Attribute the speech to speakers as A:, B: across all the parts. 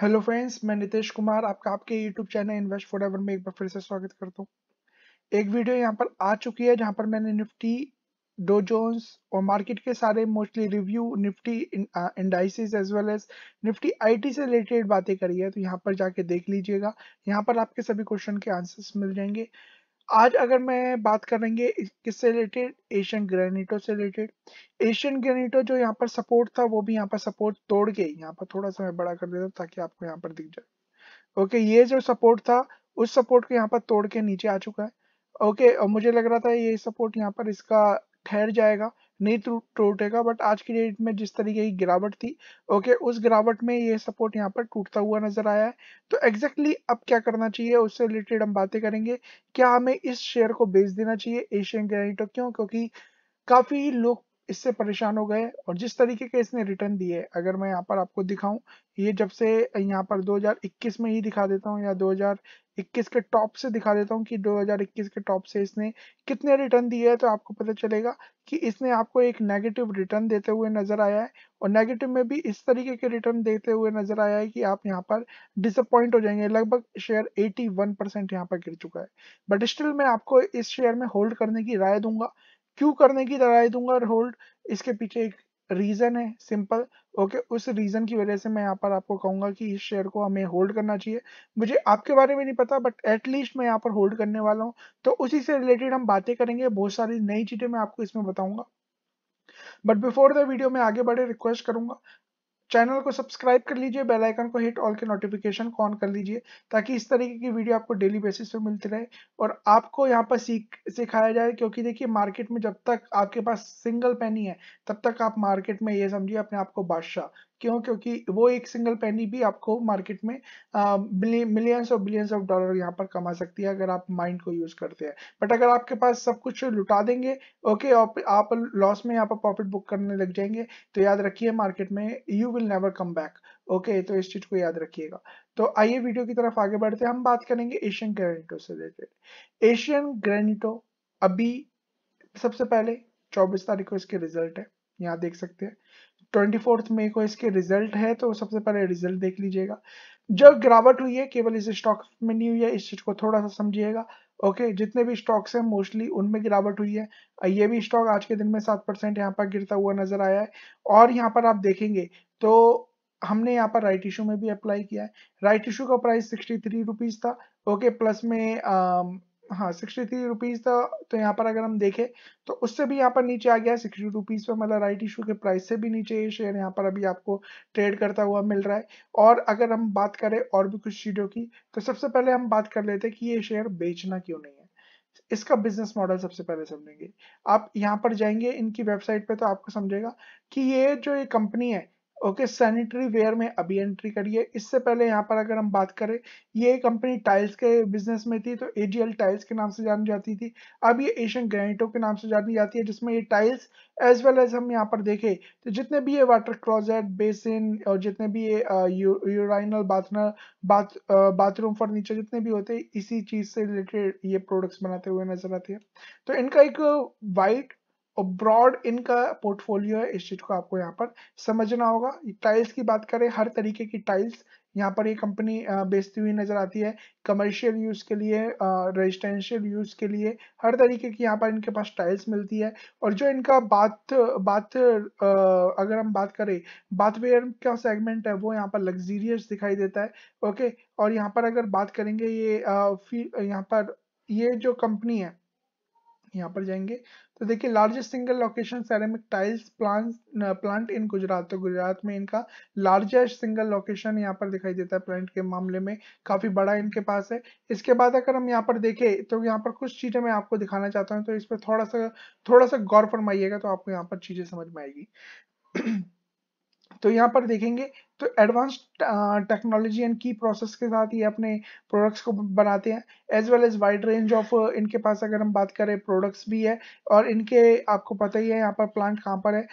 A: hello friends मैं नितेश कुमार आपका आपके YouTube channel invest forever में एक बार फिर से स्वागत करता हूँ एक वीडियो यहाँ पर आ चुकी है जहाँ पर मैंने निफ्टी डो जोन्स और मार्केट के सारे mostly review Nifty indices as well as Nifty IT से रिलेटेड बातें करी है तो यहाँ पर जाके देख लीजिएगा यहाँ पर आपके सभी क्वेश्चन के आंसर्स मिल जाएंगे आज अगर मैं बात करेंगे किससे रिलेटेड एशियन ग्रेनिटो से रिलेटेड एशियन ग्रेनिटो जो यहाँ पर सपोर्ट था वो भी यहाँ पर सपोर्ट तोड़ के यहाँ पर थोड़ा सा मैं बड़ा कर देता हूँ ताकि आपको यहाँ पर दिख जाए ओके ये जो सपोर्ट था उस सपोर्ट को यहाँ पर तोड़ के नीचे आ चुका है ओके और मुझे लग रहा था ये सपोर्ट यहाँ पर इसका ठहर जाएगा नहीं तो टूटेगा बट आज की डेट में जिस तरीके की गिरावट थी ओके उस गिरावट में ये सपोर्ट यहाँ पर टूटता हुआ नजर आया है तो एग्जैक्टली exactly अब क्या करना चाहिए उससे रिलेटेड हम बातें करेंगे क्या हमें इस शेयर को बेच देना चाहिए एशियन ग्रेनाइटो क्यों क्योंकि काफी लोग इससे परेशान हो गए और जिस तरीके के इसने रिटर्न दिए अगर मैं यहाँ पर आपको दिखाऊं ये जब से यहाँ पर 2021 में ही दिखा देता हूँ या 21 के टॉप से दिखा देता हूँ कि 2021 के टॉप से इसने कितने रिटर्न दिए है तो आपको पता चलेगा कि इसने आपको एक नेगेटिव रिटर्न देते हुए नजर आया है और नेगेटिव में भी इस तरीके के रिटर्न देते हुए नजर आया है कि आप यहाँ पर डिसअपॉइंट हो जाएंगे लगभग शेयर 81 परसेंट यहाँ पर गिर चुका है बट स्टिल मैं आपको इस शेयर में होल्ड करने की राय दूंगा क्यों करने की राय दूंगा होल्ड इसके पीछे एक रीज़न है सिंपल ओके उस रीज़न की वजह से मैं यहाँ पर आपको कहूंगा कि इस शेयर को हमें होल्ड करना चाहिए मुझे आपके बारे में नहीं पता बट एटलीस्ट मैं यहाँ पर होल्ड करने वाला हूँ तो उसी से रिलेटेड हम बातें करेंगे बहुत सारी नई चीज़ें मैं आपको इसमें बताऊंगा बट बिफोर द वीडियो में आगे बढ़े रिक्वेस्ट करूंगा चैनल को सब्सक्राइब कर लीजिए बेल आइकन को हिट ऑल के नोटिफिकेशन को ऑन कर लीजिए ताकि इस तरीके की वीडियो आपको डेली बेसिस पे मिलती रहे और आपको यहाँ पर सीख सिखाया जाए क्योंकि देखिए मार्केट में जब तक आपके पास सिंगल पेनी है तब तक आप मार्केट में ये समझिए अपने आप को बादशाह क्यों क्योंकि वो एक सिंगल पेनी भी आपको मार्केट में मिलियंस और बिलियंस ऑफ डॉलर यहाँ पर कमा सकती है अगर आप माइंड को यूज करते हैं बट अगर आपके पास सब कुछ लुटा देंगे ओके okay, आप लॉस में यहाँ पर प्रॉफिट बुक करने लग जाएंगे तो याद रखिए मार्केट में you will never come back okay okay, तो इस चीज को याद रखिएगा तो आइए वीडियो की तरफ आगे बढ़ते हैं हम बात करेंगे एशियन ग्रेनिटो से रिलेटेड एशियन ग्रेनिटो अभी सबसे पहले 24 तारीख को इसके रिजल्ट है यहाँ देख सकते हैं ट्वेंटी फोर्थ मे को इसके रिजल्ट है तो सबसे पहले रिजल्ट देख लीजिएगा जो गिरावट हुई है केवल इस स्टॉक में नहीं हुई है इस चीज को थोड़ा सा समझिएगा ओके okay, जितने भी स्टॉक्स हैं मोस्टली उनमें गिरावट हुई है ये भी स्टॉक आज के दिन में सात परसेंट यहाँ पर गिरता हुआ नजर आया है और यहाँ पर आप देखेंगे तो हमने यहाँ पर राइट इशू में भी अप्लाई किया है राइट इशू का प्राइस सिक्सटी थ्री रुपीज था ओके okay, प्लस में आ, हाँ सिक्सटी थ्री रुपीज़ था तो यहाँ पर अगर हम देखें तो उससे भी यहाँ पर नीचे आ गया सिक्सटी रुपीज़ पर मतलब राइट इशू के प्राइस से भी नीचे ये शेयर यहाँ पर अभी आपको ट्रेड करता हुआ मिल रहा है और अगर हम बात करें और भी कुछ चीज़ों की तो सबसे पहले हम बात कर लेते हैं कि ये शेयर बेचना क्यों नहीं है इसका बिजनेस मॉडल सबसे पहले समझेंगे आप यहाँ पर जाएंगे इनकी वेबसाइट पे तो आपको समझेगा कि ये जो ये कंपनी है ओके सैनिटरी वेयर में अभी एंट्री करिए इससे पहले यहाँ पर अगर हम बात करें ये कंपनी टाइल्स के बिजनेस में थी तो एजीएल टाइल्स के नाम से जानी जाती थी अब ये एशियन ग्रेनाइटो के नाम से जानी जाती है जिसमें ये टाइल्स एज वेल एज हम यहाँ पर देखें तो जितने भी ये वाटर क्लोजेट बेसिन और जितने भी ये यूराइनल बाथनर बाथ बाथरूम फर्नीचर जितने भी होते हैं इसी चीज़ से रिलेटेड ये प्रोडक्ट्स बनाते हुए नजर आते हैं तो इनका एक वाइट और ब्रॉड इनका पोर्टफोलियो है इस चीज को आपको यहाँ पर समझना होगा टाइल्स की बात करें हर तरीके की टाइल्स यहाँ पर ये कंपनी बेचती हुई नजर आती है कमर्शियल यूज़ के लिए रेजिडेंशियल यूज़ के लिए हर तरीके की यहाँ पर इनके पास टाइल्स मिलती है और जो इनका बाथ बाथ अगर हम बात करें बाथवेयर का सेगमेंट है वो यहाँ पर लग्जीरियस दिखाई देता है ओके और यहाँ पर अगर बात करेंगे ये यहाँ पर ये जो कंपनी है यहाँ पर जाएंगे तो देखिए largest single location ceramic tiles plant plant in Gujarat तो गुजरात में इनका लार्जेस्ट सिंगल लोकेशन यहाँ पर दिखाई देता है प्लांट के मामले में काफी बड़ा इनके पास है इसके बाद अगर हम यहाँ पर देखें तो यहाँ पर कुछ चीजें मैं आपको दिखाना चाहता हूँ तो इस पर थोड़ा सा थोड़ा सा गौर फरमाइएगा तो आपको यहाँ पर चीजें समझ में आएगी तो यहाँ पर देखेंगे तो एडवांस टेक्नोलॉजी एंड की प्रोसेस के साथ ये अपने प्रोडक्ट्स को बनाते हैं as well as wide range of इनके पास अगर हम बात करें प्रोडक्ट्स भी है और इनके आपको पता ही है यहाँ पर प्लांट कहाँ पर है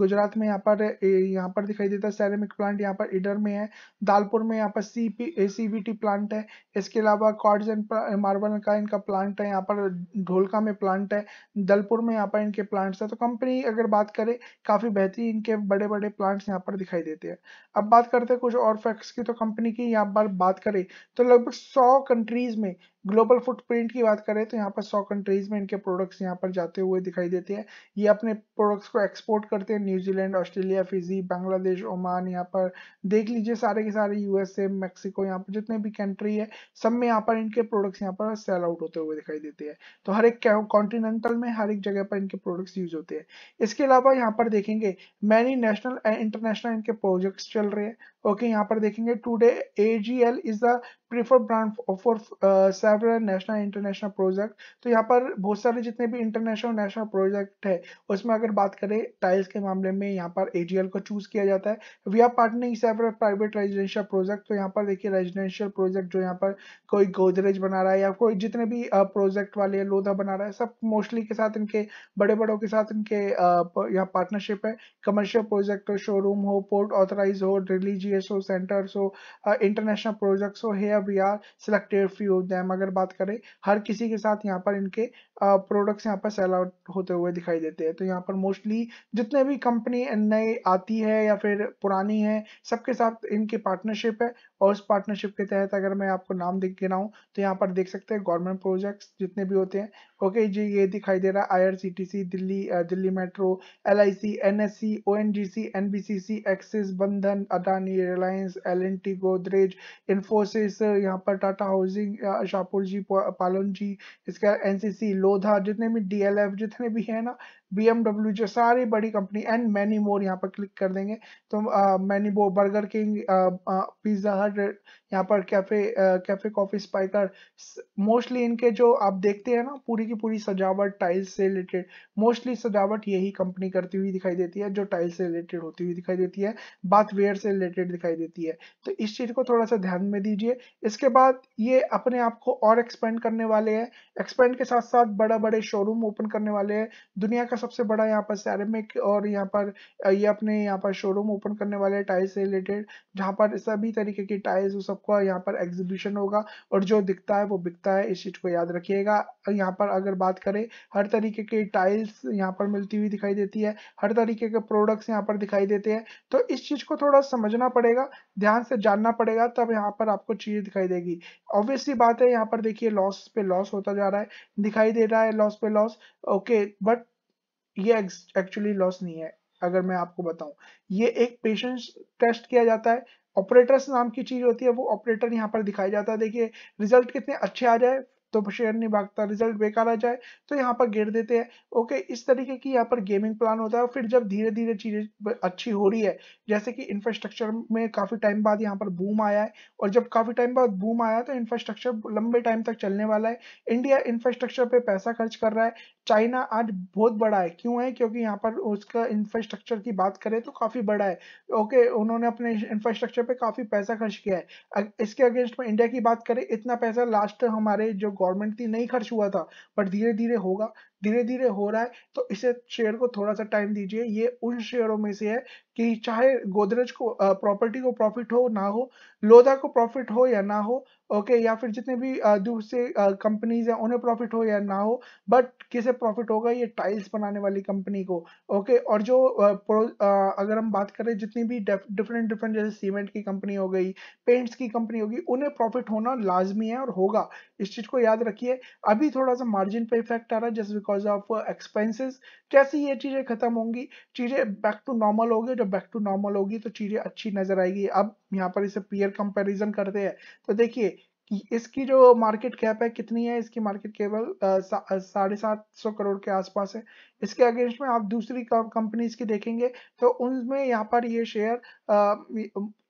A: गुजरात में यहाँ पर यहाँ पर दिखाई देता है सैरेमिक प्लांट यहाँ पर इडर में है दालपुर में यहाँ पर C P C B T plant है इसके अलावा कॉर्ड्स एंड मार्बल का इनका प्लांट है यहाँ पर ढोलका में प्लांट है दलपुर में यहाँ पर इनके प्लांट्स है तो कंपनी अगर बात करें काफ़ी बेहतरीन इनके बड़े बड़े प्लांट्स यहाँ पर दिखाई देते हैं अब बात करते हैं कुछ और फैक्ट्स की तो कंपनी की यहाँ पर बात करें तो लगभग 100 कंट्रीज में ग्लोबल फुटप्रिंट की बात करें तो यहाँ पर सौ कंट्रीज में इनके प्रोडक्ट्स यहाँ पर जाते हुए दिखाई देते हैं ये अपने प्रोडक्ट्स को एक्सपोर्ट करते हैं New Zealand Australia Fiji Bangladesh Oman यहाँ पर देख लीजिए सारे के सारे यूएसए मेक्सिको यहाँ पर जितने भी कंट्री है सब में यहाँ पर इनके प्रोडक्ट्स यहाँ पर सेल आउट होते हुए दिखाई देते हैं तो हर एक कॉन्टिनेंटल में हर एक जगह पर इनके प्रोडक्ट्स यूज होते हैं इसके अलावा यहाँ पर देखेंगे मैनी नेशनल एंड इंटरनेशनल इनके प्रोजेक्ट्स चल रहे हैं ओके यहाँ पर देखेंगे today A G L is the preferred brand for after national international project तो यहाँ पर बहुत सारे जितने भी इंटरनेशनल नेशनल प्रोजेक्ट है उसमें अगर बात करें टाइल्स के मामले में यहाँ पर एजीएल को चूज किया जाता है we are partnering several private residential project तो यहाँ पर देखिए रेजिडेंशियल प्रोजेक्ट जो यहाँ पर कोई गोदरेज बना रहा है या कोई जितने भी प्रोजेक्ट वाले लोधा बना रहा है सब मोस्टली के साथ इनके बड़े बड़ों के साथ इनके यहाँ पार्टनरशिप है कमर्शियल प्रोजेक्ट हो शोरूम हो पोर्ट ऑथराइज हो रिलीजियस हो सेंटर्स हो इंटरनेशनल प्रोजेक्ट्स हो here we are selected few of them अगर बात करें हर किसी के साथ यहाँ पर इनके प्रोडक्ट्स यहाँ पर सेल आउट होते हुए दिखाई देते हैं तो यहाँ पर मोस्टली जितने भी कंपनी नए आती है या फिर पुरानी है सबके साथ इनकी पार्टनरशिप है और उस पार्टनरशिप के तहत अगर मैं आपको नाम दिख गिनाऊँ तो यहाँ पर देख सकते हैं गवर्नमेंट प्रोजेक्ट्स जितने भी होते हैं ओके जी ये दिखाई दे रहा है I Delhi Delhi metro L I C N S C O N G C N B C C Axis Bandhan Adani Reliance L and T Godrej Infosys यहाँ पर टाटा हाउसिंग शॉप ठाकुर जी पालन जी इसके एनसीसी लोधा जितने भी डीएलएफ जितने भी है ना बी जो सारी बड़ी कंपनी एंड मैनी मोर यहाँ पर क्लिक कर देंगे तो many more Burger King Pizza Hut यहाँ पर cafe cafe coffee Spykar mostly इनके जो आप देखते हैं ना पूरी की पूरी सजावट टाइल्स से रिलेटेड मोस्टली सजावट यही कंपनी करती हुई दिखाई देती है जो टाइल्स से रिलेटेड होती हुई दिखाई देती है बाथवेयर वेयर से रिलेटेड दिखाई देती है तो इस चीज को थोड़ा सा ध्यान में दीजिए इसके बाद ये अपने आप को और एक्सपेंड करने वाले हैं एक्सपेंड के साथ साथ बड़ा बड़े शोरूम ओपन करने वाले हैं दुनिया का सबसे बड़ा यहाँ पर सैरमिक और यहाँ पर ये अपने यहाँ पर शोरूम ओपन करने वाले टाइल्स से रिलेटेड जहाँ पर सभी तरीके की टाइल्स सबको यहाँ पर एग्जीबिशन होगा और जो दिखता है वो बिकता है इस चीज को याद रखिएगा यहाँ पर अगर बात करें हर तरीके के टाइल्स यहाँ पर मिलती हुई दिखाई देती है हर तरीके के प्रोडक्ट्स यहाँ पर दिखाई देते हैं तो इस चीज को थोड़ा समझना पड़ेगा ध्यान से जानना पड़ेगा तब यहाँ पर आपको चीज दिखाई देगी ऑब्वियसली बात है यहाँ पर देखिए लॉस पे लॉस होता जा रहा है दिखाई दे रहा है लॉस पे लॉस ओके बट ये एक्चुअली लॉस नहीं है अगर मैं आपको बताऊं ये एक पेशेंस टेस्ट किया जाता है ऑपरेटर्स नाम की चीज होती है वो ऑपरेटर यहाँ पर दिखाया जाता है देखिए रिजल्ट कितने अच्छे आ जाए तो शेयर नहीं भागता रिजल्ट बेकार आ जाए तो यहाँ पर गिर देते हैं ओके इस तरीके की यहाँ पर गेमिंग प्लान होता है फिर जब धीरे धीरे चीजें अच्छी हो रही है जैसे कि इंफ्रास्ट्रक्चर में काफी टाइम बाद यहाँ पर बूम आया है और जब काफी टाइम बाद बूम आया तो इंफ्रास्ट्रक्चर लंबे टाइम तक चलने वाला है इंडिया इंफ्रास्ट्रक्चर पे पैसा खर्च कर रहा है चाइना आज बहुत बड़ा है क्यों है क्योंकि यहाँ पर उसका इंफ्रास्ट्रक्चर की बात करें तो काफी बड़ा है ओके उन्होंने अपने इंफ्रास्ट्रक्चर पे काफी पैसा खर्च किया है इसके अगेंस्ट में इंडिया की बात करें इतना पैसा लास्ट हमारे जो गवर्नमेंट थी नहीं खर्च हुआ था बट धीरे धीरे होगा धीरे धीरे हो रहा है तो इसे शेयर को थोड़ा सा टाइम दीजिए ये उन शेयरों में से है कि चाहे गोदरेज को प्रॉपर्टी को प्रॉफिट हो ना हो लोधा को प्रॉफिट हो या ना हो ओके या फिर जितने भी दूसरे कंपनीज हैं उन्हें प्रॉफिट हो या ना हो बट किसे प्रॉफिट होगा ये टाइल्स बनाने वाली कंपनी को ओके और जो अगर हम बात करें जितनी भी डिफरेंट डिफरेंट जैसे सीमेंट की कंपनी हो गई पेंट्स की कंपनी होगी उन्हें प्रॉफिट होना लाजमी है और होगा इस चीज़ को याद रखिए अभी थोड़ा सा मार्जिन पे इफेक्ट आ रहा है just because because of expenses जैसे ये चीज़ें खत्म होंगी चीज़ें बैक टू नॉर्मल होगी जब बैक टू नॉर्मल होगी तो चीज़ें अच्छी नजर आएगी अब यहाँ पर इसे पीयर कंपेरिजन करते हैं तो देखिए इसकी जो मार्केट कैप है कितनी है इसकी मार्केट केवल साढ़े सात सौ करोड़ के आसपास है इसके अगेंस्ट में आप दूसरी कंपनीज की देखेंगे तो उनमें यहाँ पर ये शेयर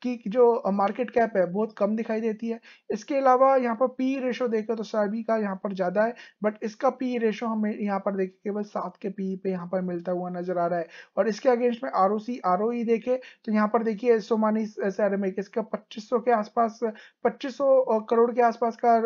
A: की जो मार्केट कैप है बहुत कम दिखाई देती है इसके अलावा यहाँ पर पी रेशो देखें तो सभी का यहाँ पर ज़्यादा है बट इसका पी रेशो हमें यहाँ पर देखें केवल सात के पी पे यहाँ पर मिलता हुआ नजर आ रहा है और इसके अगेंस्ट में R O C R O ई देखे तो यहाँ पर देखिए सोमानी सैरमिक इसका सौ के आसपास सौ करोड़ के आसपास का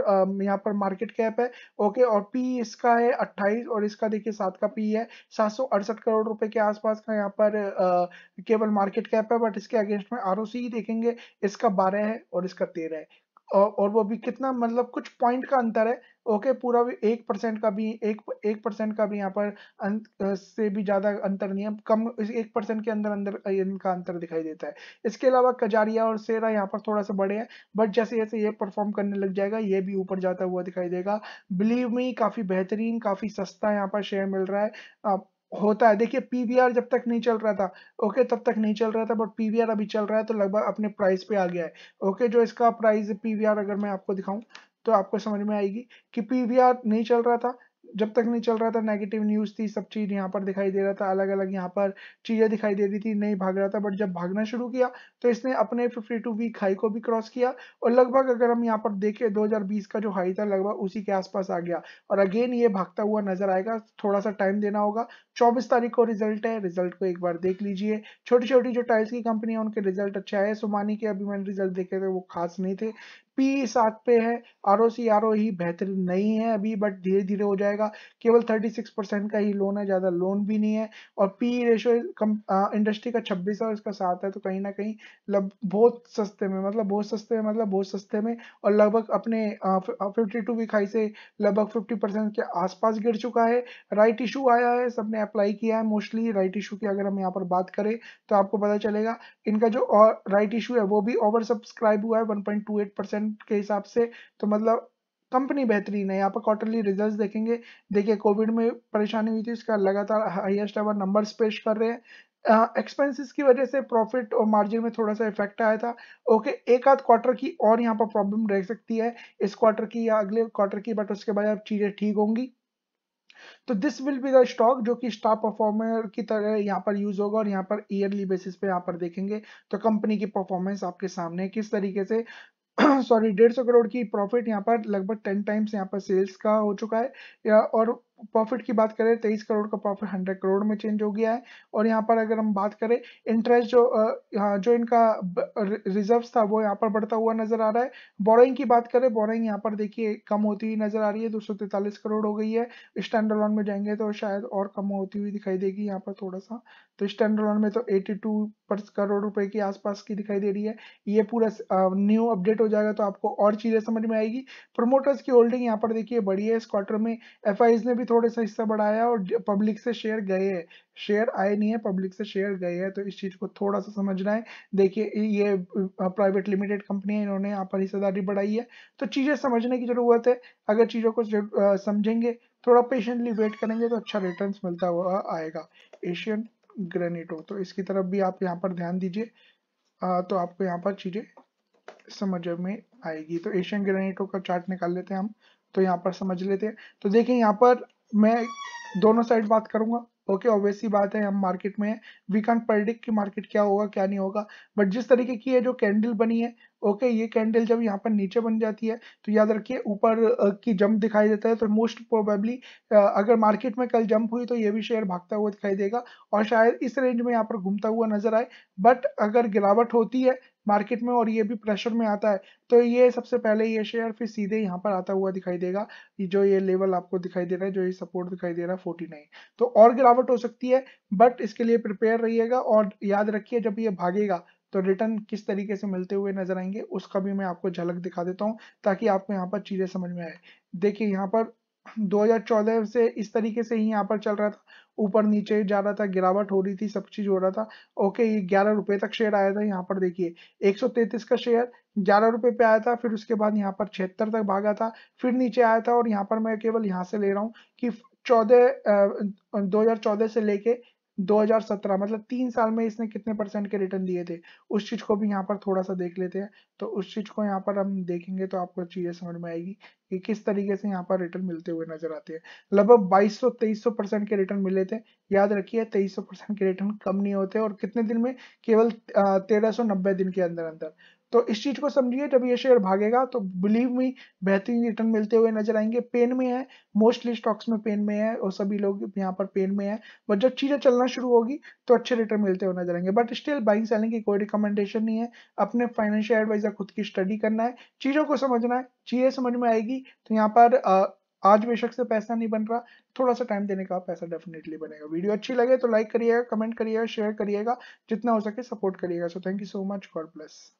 A: यहाँ पर मार्केट कैप है ओके और पी इसका है अट्ठाईस और इसका देखिए सात का पी है सात करोड़ रुपए के आसपास का यहाँ पर केवल मार्केट कैप है बट इसके अगेंस्ट में आर ओ सी देखे देखेंगे इसका बारह है और इसका तेरह है और, और वो भी कितना मतलब कुछ पॉइंट का अंतर है ओके पूरा भी एक परसेंट का भी एक एक परसेंट का भी यहाँ पर अंत से भी ज़्यादा अंतर नहीं है कम इस एक परसेंट के अंदर अंदर इनका अंतर दिखाई देता है इसके अलावा कजारिया और सेरा यहाँ पर थोड़ा सा बड़े हैं बट जैसे जैसे ये परफॉर्म करने लग जाएगा ये भी ऊपर जाता हुआ दिखाई देगा बिलीव मी काफ़ी बेहतरीन काफ़ी सस्ता यहाँ पर शेयर मिल रहा है होता है देखिए पीवीआर जब तक नहीं चल रहा था ओके तब तक नहीं चल रहा था बट पीवीआर अभी चल रहा है तो लगभग अपने प्राइस पे आ गया है ओके जो इसका प्राइस पीवीआर अगर मैं आपको दिखाऊं तो आपको समझ में आएगी कि पीवीआर नहीं चल रहा था जब तक नहीं चल रहा था नेगेटिव न्यूज़ थी सब चीज़ यहाँ पर दिखाई दे रहा था अलग अलग यहाँ पर चीज़ें दिखाई दे रही थी नहीं भाग रहा था बट जब भागना शुरू किया तो इसने अपने फिफ्टी टू वीक हाई को भी क्रॉस किया और लगभग अगर हम यहाँ पर देखें 2020 का जो हाई था लगभग उसी के आसपास आ गया और अगेन ये भागता हुआ नजर आएगा थोड़ा सा टाइम देना होगा चौबीस तारीख को रिजल्ट है रिजल्ट को एक बार देख लीजिए छोटी छोटी जो टाइल्स की कंपनी है उनके रिजल्ट अच्छे आए सोमानी के अभी मैंने रिजल्ट देखे थे वो खास नहीं थे पी साथ पे है are O C R O ही बेहतरीन नहीं है अभी बट धीरे धीरे हो जाएगा केवल 36 परसेंट का ही लोन है ज़्यादा लोन भी नहीं है और पी रेशो कम आ, इंडस्ट्री का 26 है और इसका साथ है तो कहीं ना कहीं लग मतलब बहुत सस्ते में मतलब बहुत सस्ते में मतलब बहुत सस्ते में और लगभग अपने फिफ्टी टू वी खाई से लगभग फिफ्टी परसेंट के आसपास गिर चुका है राइट इशू आया है सब ने अप्लाई किया है मोस्टली राइट इशू की अगर हम यहाँ पर बात करें तो आपको पता चलेगा इनका जो राइट इशू है वो भी ओवर सब्सक्राइब हुआ है one point two eight percent percent के हिसाब से तो मतलब कंपनी बेहतरीन है यहाँ पर क्वार्टरली रिजल्ट्स देखेंगे देखिए कोविड में परेशानी हुई थी उसका लगातार हाईएस्ट एवर नंबर्स पेश कर रहे हैं एक्सपेंसेस की वजह से प्रॉफिट और मार्जिन में थोड़ा सा इफेक्ट आया था ओके एक आध क्वार्टर की और यहाँ पर प्रॉब्लम रह सकती है इस क्वार्टर की या अगले क्वार्टर की बट उसके बाद अब चीज़ें ठीक होंगी तो this will be the stock जो कि स्टार परफॉर्मर की तरह यहाँ पर यूज होगा और यहाँ पर ईयरली बेसिस पे यहाँ पर देखेंगे तो कंपनी की परफॉर्मेंस आपके सामने किस तरीके से सॉरी डेढ़ सौ करोड़ की प्रॉफिट यहाँ पर लगभग टेन टाइम्स यहाँ पर सेल्स का हो चुका है या और प्रॉफिट की बात करें तेईस करोड़ का प्रॉफिट हंड्रेड करोड़ में चेंज हो गया है और यहाँ पर अगर हम बात करें इंटरेस्ट जो यहाँ जो इनका रिजर्व था वो यहाँ पर बढ़ता हुआ नजर आ रहा है बोरिंग की बात करें बोरिंग यहाँ पर देखिए कम होती हुई नजर आ रही है दो करोड़ हो गई है स्टैंडर्ड लोन में जाएंगे तो शायद और कम होती हुई दिखाई देगी यहाँ पर थोड़ा सा तो स्टैंडर्ड लोन में तो एटी पर करोड़ रुपए के आसपास की दिखाई दे रही है ये पूरा न्यू अपडेट हो जाएगा तो आपको और चीजें समझ में आएगी प्रोमोटर्स की होल्डिंग यहाँ पर देखिए बढ़ी है इस क्वार्टर में एफ ने भी भी थोड़ा सा हिस्सा बढ़ाया और पब्लिक से शेयर गए हैं शेयर आए नहीं है पब्लिक से शेयर गए हैं तो इस चीज़ को थोड़ा सा समझना है देखिए ये प्राइवेट लिमिटेड कंपनी है इन्होंने यहाँ पर हिस्सेदारी बढ़ाई है तो चीज़ें समझने की ज़रूरत है अगर चीज़ों को समझेंगे थोड़ा पेशेंटली वेट करेंगे तो अच्छा रिटर्न मिलता हुआ आएगा एशियन ग्रेनेटो तो इसकी तरफ भी आप यहाँ पर ध्यान दीजिए तो आपको यहाँ पर चीज़ें समझ में आएगी तो एशियन ग्रेनेटो का चार्ट निकाल लेते हैं हम तो यहाँ पर समझ लेते हैं तो देखिए यहाँ पर मैं दोनों साइड बात करूंगा ओके ऑब्वियसली बात है हम मार्केट में वी कैन प्रेडिक्ट कि मार्केट क्या होगा क्या नहीं होगा बट जिस तरीके की ये जो कैंडल बनी है ओके okay, ये कैंडल जब यहाँ पर नीचे बन जाती है तो याद रखिए ऊपर की जंप दिखाई देता है तो मोस्ट प्रोबेबली अगर मार्केट में कल जंप हुई तो ये भी शेयर भागता हुआ दिखाई देगा और शायद इस रेंज में यहाँ पर घूमता हुआ नजर आए बट अगर गिरावट होती है मार्केट में और ये भी प्रेशर में आता है तो ये सबसे पहले ये शेयर फिर सीधे यहाँ पर आता हुआ दिखाई देगा जो ये लेवल आपको दिखाई दे रहा है जो ये सपोर्ट दिखाई दे रहा है फोर्टी नाइन तो और गिरावट हो सकती है बट इसके लिए प्रिपेयर रहिएगा और याद रखिए जब ये भागेगा तो रिटर्न किस तरीके से मिलते हुए नजर आएंगे उसका भी मैं आपको झलक दिखा देता हूँ ताकि आपको यहाँ पर चीजें समझ में आए देखिए यहाँ पर 2014 से इस तरीके से ही यहाँ पर चल रहा था ऊपर नीचे जा रहा था गिरावट हो रही थी सब चीज हो रहा था ओके ये ग्यारह रुपए तक शेयर आया था यहाँ पर देखिए 133 का शेयर ग्यारह रुपए पे आया था फिर उसके बाद यहाँ पर छिहत्तर तक भागा था फिर नीचे आया था और यहाँ पर मैं केवल यहाँ से ले रहा हूँ कि चौदह दो हजार चौदह से लेके 2017 मतलब तीन साल में इसने कितने परसेंट के रिटर्न दिए थे उस चीज को भी यहाँ पर थोड़ा सा देख लेते हैं तो उस चीज को यहाँ पर हम देखेंगे तो आपको चीजें समझ में आएगी कि किस तरीके से यहाँ पर रिटर्न मिलते हुए नजर आते हैं लगभग 2200 2300 परसेंट के रिटर्न मिले थे याद रखिए 2300 परसेंट के रिटर्न कम नहीं होते और कितने दिन में केवल तेरह दिन के अंदर अंदर तो इस चीज को समझिए जब ये शेयर भागेगा तो बिलीव मी बेहतरीन रिटर्न मिलते हुए नजर आएंगे पेन में है मोस्टली स्टॉक्स में पेन में है और सभी लोग यहाँ पर पेन में है बट जब चीजें चलना शुरू होगी तो अच्छे रिटर्न मिलते हुए नजर आएंगे बट स्टिल बाइंग सेलिंग की कोई रिकमेंडेशन नहीं है अपने फाइनेंशियल एडवाइजर खुद की स्टडी करना है चीजों को समझना है चीजें समझ में आएगी तो यहाँ पर आज बेशक से पैसा नहीं बन रहा थोड़ा सा टाइम देने का पैसा डेफिनेटली बनेगा वीडियो अच्छी लगे तो लाइक करिएगा कमेंट करिएगा शेयर करिएगा जितना हो सके सपोर्ट करिएगा so thank you so much God bless